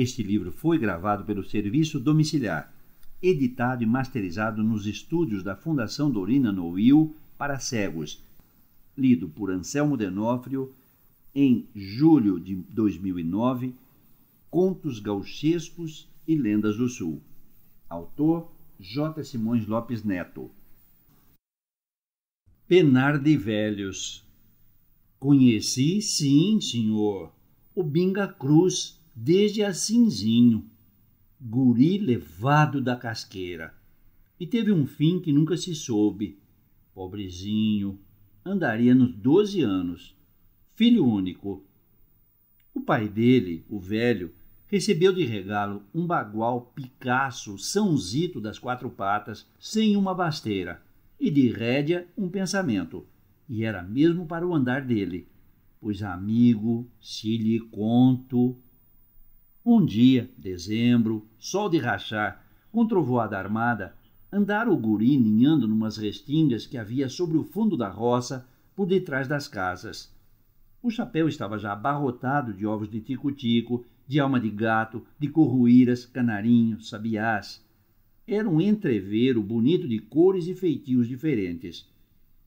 Este livro foi gravado pelo Serviço Domiciliar, editado e masterizado nos estúdios da Fundação Dorina Will para cegos, lido por Anselmo Denófrio em julho de 2009, Contos Gauchescos e Lendas do Sul. Autor J. Simões Lopes Neto. Penar de Velhos. Conheci, sim, senhor, o Binga Cruz desde assinzinho, guri levado da casqueira. E teve um fim que nunca se soube. Pobrezinho, andaria nos doze anos, filho único. O pai dele, o velho, recebeu de regalo um bagual Picasso Sãozito das quatro patas, sem uma basteira, e de rédea um pensamento, e era mesmo para o andar dele, pois amigo, se lhe conto, um dia, dezembro, sol de rachar, com trovoada armada, andara o guri ninhando numas restingas que havia sobre o fundo da roça, por detrás das casas. O chapéu estava já abarrotado de ovos de tico-tico, de alma de gato, de corruíras, canarinhos, sabiás. Era um entrevero bonito de cores e feitios diferentes.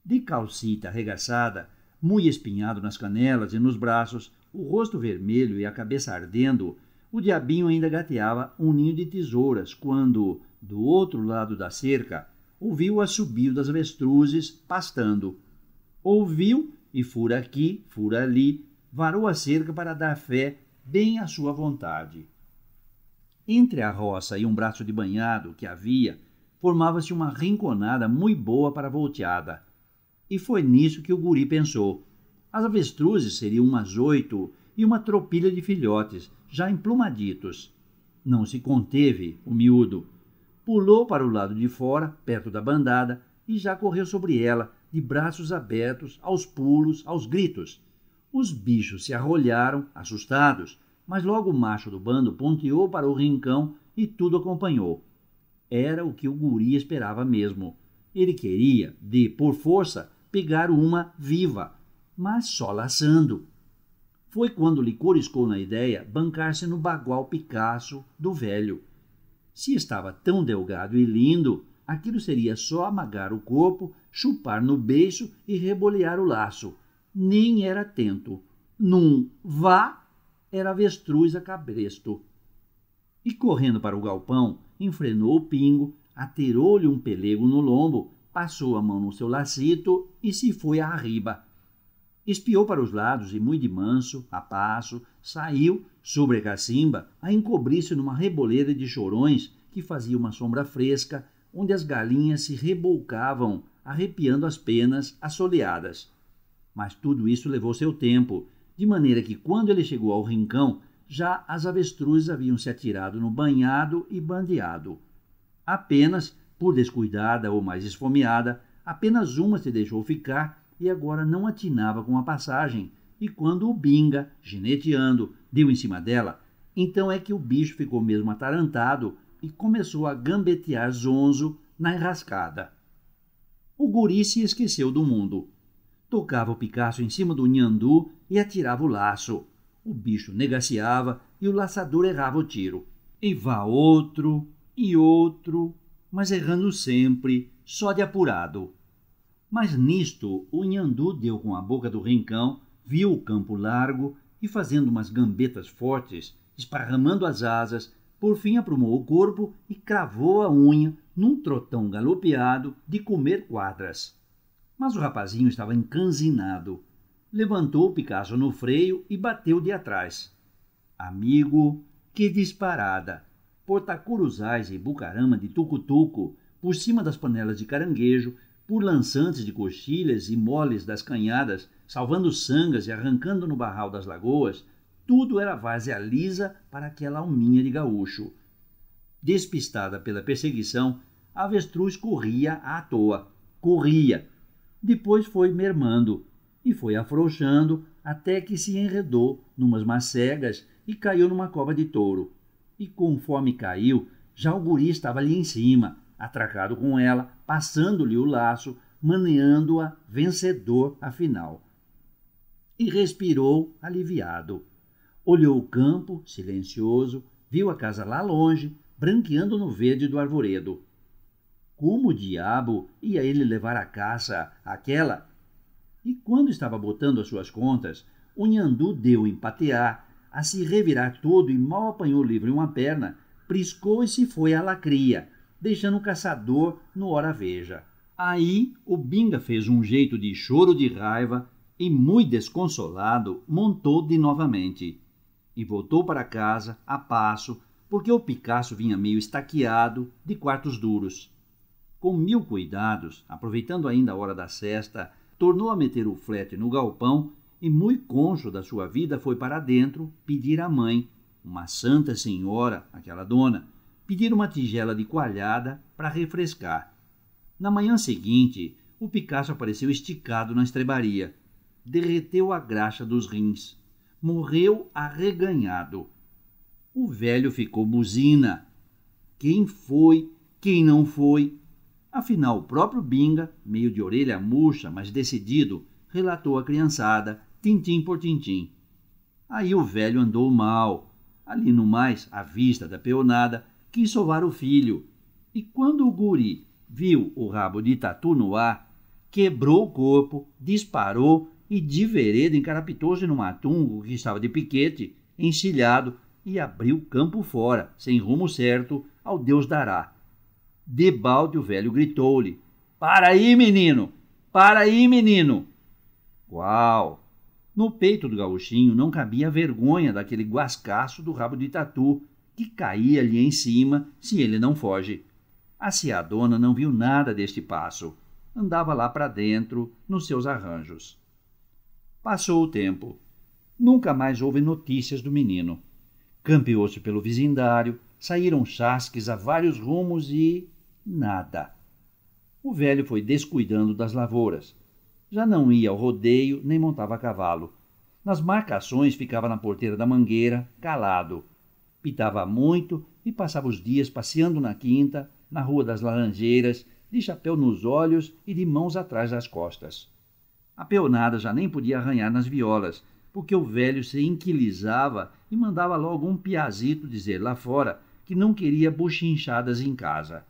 De calcita arregaçada, muito espinhado nas canelas e nos braços, o rosto vermelho e a cabeça ardendo, o diabinho ainda gateava um ninho de tesouras quando, do outro lado da cerca, ouviu o assobio das avestruzes pastando. Ouviu e, fura aqui, fura ali, varou a cerca para dar fé bem à sua vontade. Entre a roça e um braço de banhado que havia, formava-se uma rinconada muito boa para a volteada. E foi nisso que o guri pensou. As avestruzes seriam umas oito e uma tropilha de filhotes, já emplumaditos. Não se conteve o miúdo. Pulou para o lado de fora, perto da bandada, e já correu sobre ela, de braços abertos, aos pulos, aos gritos. Os bichos se arrolharam, assustados, mas logo o macho do bando ponteou para o rincão e tudo acompanhou. Era o que o guri esperava mesmo. Ele queria, de por força, pegar uma viva, mas só laçando. Foi quando lhe coriscou na ideia bancar-se no bagual Picasso do velho. Se estava tão delgado e lindo, aquilo seria só amagar o corpo, chupar no beiço e rebolear o laço. Nem era atento. Num vá era avestruz a cabresto. E correndo para o galpão, enfrenou o pingo, atirou-lhe um pelego no lombo, passou a mão no seu lacito e se foi à riba, Espiou para os lados e, muito de manso, a passo, saiu, sobre a cacimba, a encobrir-se numa reboleira de chorões que fazia uma sombra fresca, onde as galinhas se rebolcavam, arrepiando as penas assoleadas. Mas tudo isso levou seu tempo, de maneira que, quando ele chegou ao rincão, já as avestruzes haviam se atirado no banhado e bandeado. Apenas, por descuidada ou mais esfomeada, apenas uma se deixou ficar e agora não atinava com a passagem, e quando o Binga, gineteando, deu em cima dela, então é que o bicho ficou mesmo atarantado e começou a gambetear zonzo na enrascada. O guri se esqueceu do mundo. Tocava o Picasso em cima do Nhandu e atirava o laço. O bicho negaciava e o laçador errava o tiro. E vá outro, e outro, mas errando sempre, só de apurado. Mas nisto, o Nhandu deu com a boca do rincão, viu o campo largo e, fazendo umas gambetas fortes, esparramando as asas, por fim aprumou o corpo e cravou a unha num trotão galopeado de comer quadras. Mas o rapazinho estava encanzinado. Levantou o Picasso no freio e bateu de atrás. Amigo, que disparada! Por Tacuruzais e Bucarama de tucutuco, por cima das panelas de caranguejo, por lançantes de coxilhas e moles das canhadas, salvando sangas e arrancando no barral das lagoas, tudo era várzea lisa para aquela alminha de gaúcho. Despistada pela perseguição, a avestruz corria à toa, corria. Depois foi mermando e foi afrouxando até que se enredou numas macegas e caiu numa cova de touro. E conforme caiu, já o guri estava ali em cima, atracado com ela, passando-lhe o laço, maneando-a vencedor afinal. E respirou aliviado. Olhou o campo, silencioso, viu a casa lá longe, branqueando no verde do arvoredo. Como o diabo ia ele levar a caça àquela? E quando estava botando as suas contas, o Nhandu deu em patear, a se revirar todo e mal apanhou livre uma perna, priscou e se foi à lacria, deixando o caçador no hora veja. Aí o Binga fez um jeito de choro de raiva e, muito desconsolado, montou de novamente. E voltou para casa a passo, porque o Picasso vinha meio estaqueado de quartos duros. Com mil cuidados, aproveitando ainda a hora da cesta, tornou a meter o flete no galpão e, muito concho da sua vida, foi para dentro pedir à mãe, uma santa senhora, aquela dona, pedir uma tigela de coalhada para refrescar. Na manhã seguinte, o Picasso apareceu esticado na estrebaria. Derreteu a graxa dos rins. Morreu arreganhado. O velho ficou buzina. Quem foi? Quem não foi? Afinal, o próprio Binga, meio de orelha murcha, mas decidido, relatou a criançada, tintim por tintim. Aí o velho andou mal. Ali no mais, à vista da peonada, quis sovar o filho. E quando o guri viu o rabo de tatu no ar, quebrou o corpo, disparou e de vereda encarapitou-se num matungo que estava de piquete, encilhado, e abriu campo fora, sem rumo certo, ao Deus dará. Debalde o velho gritou-lhe: Para aí, menino! Para aí, menino! Uau! No peito do gauchinho não cabia a vergonha daquele guascaço do rabo de tatu, que caía lhe em cima se ele não foge. Assim, a ciadona não viu nada deste passo. Andava lá para dentro, nos seus arranjos. Passou o tempo. Nunca mais houve notícias do menino. Campeou-se pelo vizindário, saíram chasques a vários rumos e. nada. O velho foi descuidando das lavouras. Já não ia ao rodeio nem montava a cavalo. Nas marcações ficava na porteira da mangueira, calado, Pitava muito e passava os dias passeando na quinta, na Rua das Laranjeiras, de chapéu nos olhos e de mãos atrás das costas. A peonada já nem podia arranhar nas violas, porque o velho se inquilizava e mandava logo um piazito dizer lá fora que não queria bochinchadas em casa.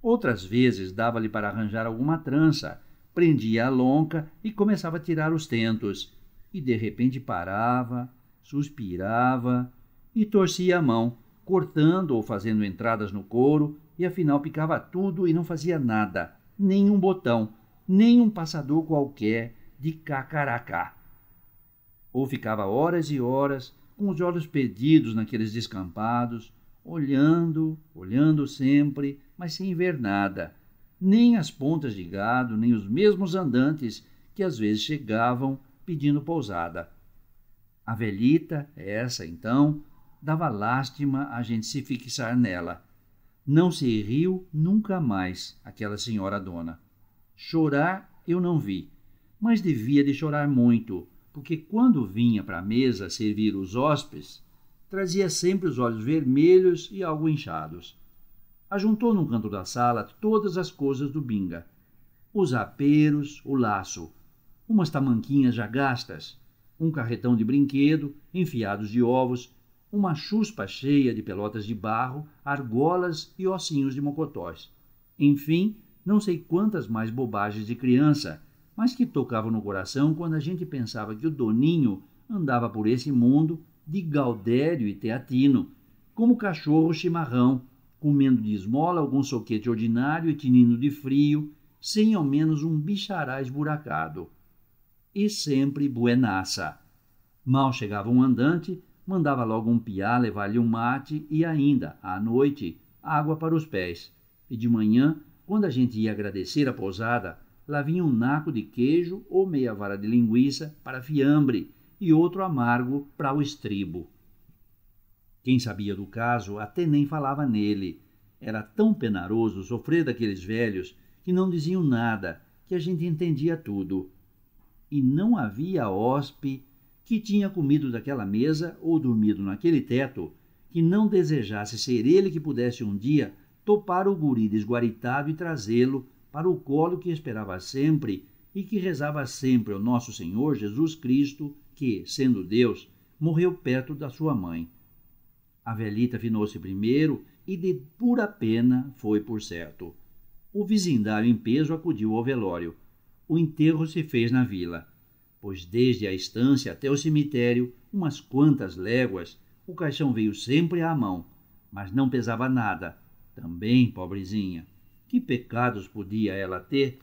Outras vezes dava-lhe para arranjar alguma trança, prendia a lonca e começava a tirar os tentos. E de repente parava, suspirava, e torcia a mão, cortando ou fazendo entradas no couro, e afinal picava tudo e não fazia nada, nem um botão, nem um passador qualquer de cacaracá. Ou ficava horas e horas com os olhos perdidos naqueles descampados, olhando, olhando sempre, mas sem ver nada, nem as pontas de gado, nem os mesmos andantes que às vezes chegavam pedindo pousada. A velhita, essa então, dava lástima a gente se fixar nela. Não se riu nunca mais aquela senhora dona. Chorar eu não vi, mas devia de chorar muito, porque quando vinha para a mesa servir os hóspedes, trazia sempre os olhos vermelhos e algo inchados. Ajuntou num canto da sala todas as coisas do binga: os aperos, o laço, umas tamanquinhas já gastas, um carretão de brinquedo, enfiados de ovos, uma chuspa cheia de pelotas de barro, argolas e ossinhos de mocotóis. Enfim, não sei quantas mais bobagens de criança, mas que tocavam no coração quando a gente pensava que o Doninho andava por esse mundo de Gaudério e Teatino, como cachorro chimarrão, comendo de esmola algum soquete ordinário e tinindo de frio, sem ao menos um bichará esburacado. E sempre buenaça. Mal chegava um andante, mandava logo um piá levar-lhe um mate e ainda, à noite, água para os pés. E de manhã, quando a gente ia agradecer a pousada, lá vinha um naco de queijo ou meia vara de linguiça para fiambre e outro amargo para o estribo. Quem sabia do caso até nem falava nele. Era tão penaroso sofrer daqueles velhos que não diziam nada, que a gente entendia tudo. E não havia hóspede que tinha comido daquela mesa ou dormido naquele teto, que não desejasse ser ele que pudesse um dia topar o guri desguaritado e trazê-lo para o colo que esperava sempre e que rezava sempre ao nosso Senhor Jesus Cristo, que, sendo Deus, morreu perto da sua mãe. A velhita finou-se primeiro e de pura pena foi por certo. O vizindário em peso acudiu ao velório. O enterro se fez na vila pois desde a estância até o cemitério, umas quantas léguas, o caixão veio sempre à mão, mas não pesava nada. Também pobrezinha. Que pecados podia ela ter?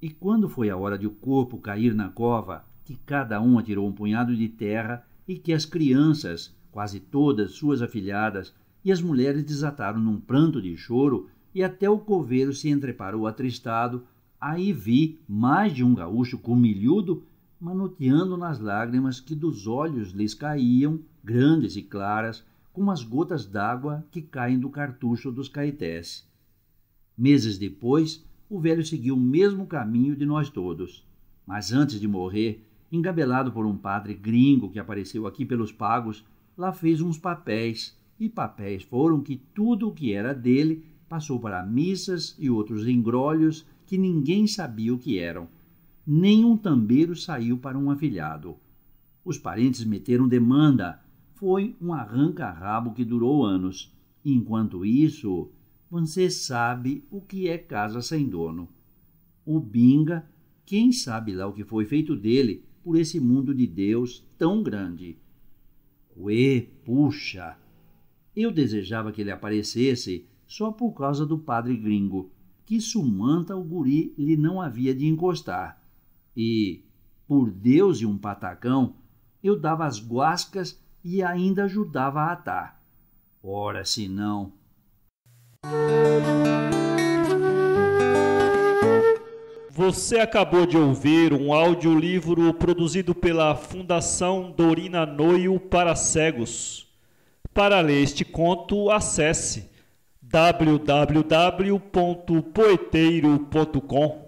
E quando foi a hora de o corpo cair na cova, que cada um atirou um punhado de terra e que as crianças, quase todas suas afilhadas, e as mulheres desataram num pranto de choro, e até o coveiro se entreparou atristado Aí vi mais de um gaúcho comilhudo manoteando nas lágrimas que dos olhos lhes caíam, grandes e claras, como as gotas d'água que caem do cartucho dos caetés. Meses depois, o velho seguiu o mesmo caminho de nós todos. Mas antes de morrer, engabelado por um padre gringo que apareceu aqui pelos pagos, lá fez uns papéis, e papéis foram que tudo o que era dele passou para missas e outros engrolhos que ninguém sabia o que eram. Nenhum tambeiro saiu para um afilhado. Os parentes meteram demanda. Foi um arranca-rabo que durou anos. Enquanto isso, você sabe o que é casa sem dono. O Binga, quem sabe lá o que foi feito dele por esse mundo de Deus tão grande. Ué, puxa! Eu desejava que ele aparecesse só por causa do padre gringo que Sumanta o guri lhe não havia de encostar. E, por Deus e um patacão, eu dava as guascas e ainda ajudava a atar. Ora, se não. Você acabou de ouvir um audiolivro produzido pela Fundação Dorina Noio para Cegos. Para ler este conto, acesse www.poeteiro.com